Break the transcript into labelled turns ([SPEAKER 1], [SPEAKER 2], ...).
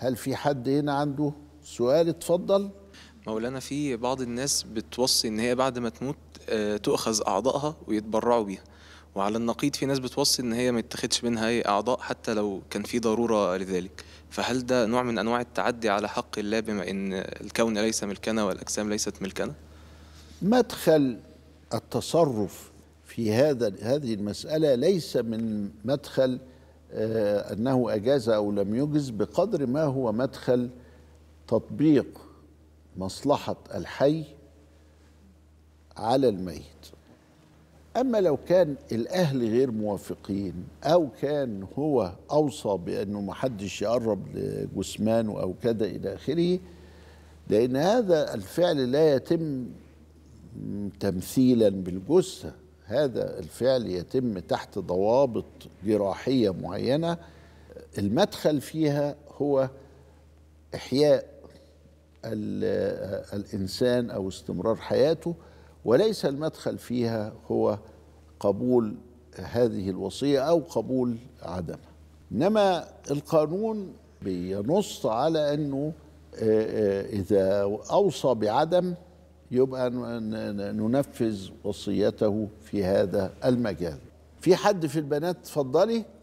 [SPEAKER 1] هل في حد هنا عنده سؤال اتفضل
[SPEAKER 2] مولانا في بعض الناس بتوصي ان هي بعد ما تموت آه، تؤخذ اعضائها ويتبرعوا بيها وعلى النقيض في ناس بتوصي ان هي ما يتاخدش منها اي اعضاء حتى لو كان في ضروره لذلك فهل ده نوع من انواع التعدي على حق الله بما ان الكون ليس ملكنا والاجسام ليست ملكنا
[SPEAKER 1] مدخل التصرف في هذا هذه المساله ليس من مدخل آه، أنه أجاز أو لم يجز بقدر ما هو مدخل تطبيق مصلحة الحي على الميت أما لو كان الأهل غير موافقين أو كان هو أوصى بأنه محدش يقرب لجثمانه أو كذا إلى آخره لأن هذا الفعل لا يتم تمثيلا بالجثة هذا الفعل يتم تحت ضوابط جراحيه معينه المدخل فيها هو احياء الانسان او استمرار حياته وليس المدخل فيها هو قبول هذه الوصيه او قبول عدمها انما القانون بينص على انه اذا اوصى بعدم يبقى ننفذ وصيته في هذا المجال في حد في البنات اتفضلي